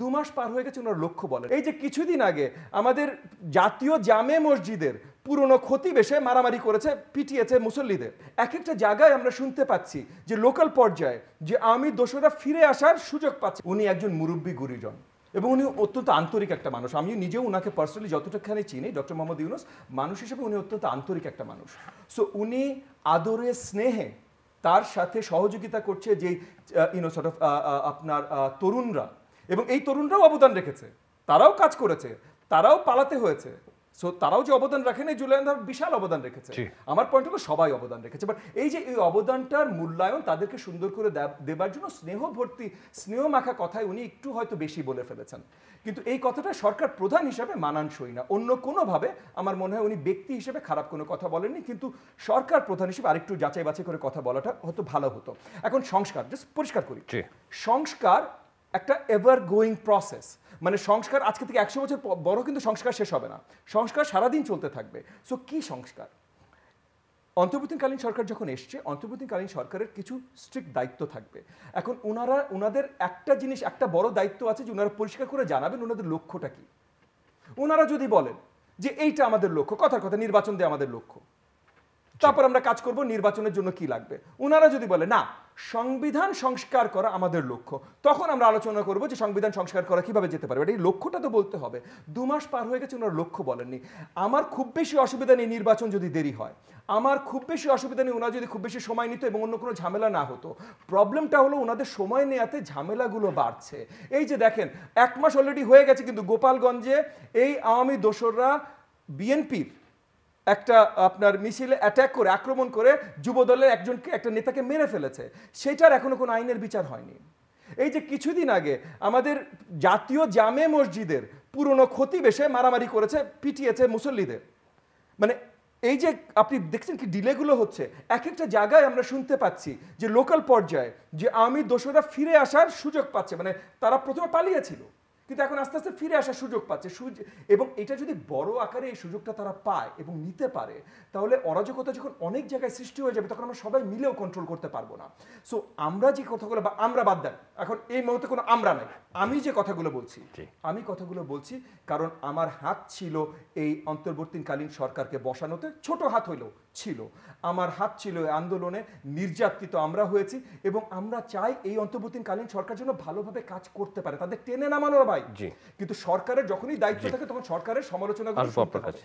দু মাস পার হয়ে গেছে ওনার লক্ষ্য বলেন এই যে কিছুদিন আগে আমাদের জাতীয় জামে মসজিদের পুরনো ক্ষতি বেশে মারামারি করেছে পিটিয়েছে মুসল্লিদের এক একটা জায়গায় আমরা শুনতে পাচ্ছি যে লোকাল পর্যায়ে যে আমি দোষরা ফিরে আসার সুযোগ পাচ্ছি উনি একজন মুরব্বী গুরুজন এবং উনি অত্যন্ত আন্তরিক একটা মানুষ আমি নিজেও উনাকে পার্সোনালি যতটাখানি চিনি ডক্টর মোহাম্মদ ইউনুস মানুষ হিসেবে উনি অত্যন্ত আন্তরিক একটা মানুষ সো উনি আদরে স্নেহে তার সাথে সহযোগিতা করছে যে ইউনো সর্ট অফ আপনার তরুণরা এবং এই তরুণরাও অবদান রেখেছে তারাও কাজ করেছে তারাও পালাতে হয়েছে সো তারাও যে অবদান রাখেন এই জুলাইন ধর বিশাল অবদান রেখেছে আমার পয়েন্ট হলো সবাই অবদান রেখেছে বাট এই যে এই অবদানটার মূল্যায়ন তাদেরকে সুন্দর করে দেবার জন্য স্নেহ ভর্তি স্নেহ মাখা কথায় উনি একটু হয়তো বেশি বলে ফেলেছেন কিন্তু এই কথাটা সরকার প্রধান হিসাবে মানানসই না অন্য কোনোভাবে আমার মনে হয় উনি ব্যক্তি হিসেবে খারাপ কোনো কথা বলেননি কিন্তু সরকার প্রধান হিসেবে আরেকটু যাচাই বাছাই করে কথা বলাটা হয়তো ভালো হতো এখন সংস্কার জাস্ট পরিষ্কার করি সংস্কার একটা এভার গোয়িং প্রসেস মানে সংস্কার আজকে থেকে একশো বছর বড় কিন্তু সংস্কার শেষ হবে না সংস্কার সারাদিন চলতে থাকবে সো কি সংস্কার অন্তর্বর্তীকালীন সরকার যখন এসছে অন্তর্বর্তীকালীন সরকারের কিছু স্ট্রিক্ট দায়িত্ব থাকবে এখন ওনারা ওনাদের একটা জিনিস একটা বড় দায়িত্ব আছে যে ওনারা পরিষ্কার করে জানাবেন ওনাদের লক্ষ্যটা কি ওনারা যদি বলেন যে এইটা আমাদের লক্ষ্য কথার কথা নির্বাচন দিয়ে আমাদের লক্ষ্য আচ্ছা। তারপর আমরা কাজ করব নির্বাচনের জন্য কি লাগবে ওনারা যদি বলে না সংবিধান সংস্কার করা আমাদের লক্ষ্য তখন আমরা আলোচনা করব যে সংবিধান সংস্কার করা কিভাবে যেতে পারবে এই লক্ষ্যটা তো বলতে হবে দু মাস পার হয়ে গেছে ওনারা লক্ষ্য বলেননি আমার খুব বেশি অসুবিধা নেই নির্বাচন যদি দেরি হয় আমার খুব বেশি অসুবিধা নেই ওনারা যদি খুব বেশি সময় নিত এবং অন্য কোনো ঝামেলা না হতো প্রবলেমটা হলো ওনাদের সময় নেয়াতে ঝামেলাগুলো বাড়ছে এই যে দেখেন এক মাস অলরেডি হয়ে গেছে কিন্তু গোপালগঞ্জে এই আওয়ামী দোসররা বিএনপির একটা আপনার মিছিলে অ্যাট্যাক করে আক্রমণ করে যুবদলের একজনকে একটা নেতাকে মেরে ফেলেছে সেটার এখনও কোনো আইনের বিচার হয়নি এই যে কিছুদিন আগে আমাদের জাতীয় জামে মসজিদের পুরনো ক্ষতি বেশে মারামারি করেছে পিটিয়েছে মুসল্লিদের মানে এই যে আপনি দেখছেন কি ডিলেগুলো হচ্ছে এক একটা জায়গায় আমরা শুনতে পাচ্ছি যে লোকাল পর্যায়ে যে আমি দোষরা ফিরে আসার সুযোগ পাচ্ছে মানে তারা প্রথমে পালিয়েছিল কিন্তু এখন আস্তে আস্তে ফিরে আসার সুযোগ পাচ্ছে এবং এটা যদি বড় আকারে এই সুযোগটা তারা পায় এবং নিতে পারে তাহলে অরাজকতা যখন অনেক জায়গায় সৃষ্টি হয়ে যাবে তখন আমরা সবাই মিলেও কন্ট্রোল করতে পারবো না সো আমরা যে কথাগুলো বা আমরা বাদ দেন এখন এই মুহূর্তে কোনো আমরা নাই আমি যে কথাগুলো বলছি আমি কথাগুলো বলছি কারণ আমার হাত ছিল এই অন্তর্বর্তীকালীন সরকারকে বসানোতে ছোট হাত হইলেও ছিল আমার হাত ছিল এই আন্দোলনে নির্যাতিত আমরা হয়েছি এবং আমরা চাই এই অন্তর্বর্তীকালীন সরকার জন্য ভালোভাবে কাজ করতে পারে তাদের টেনে নামানোর ভাই কিন্তু সরকারের যখনই দায়িত্ব থাকে তখন সরকারের সমালোচনা আপনার কাছে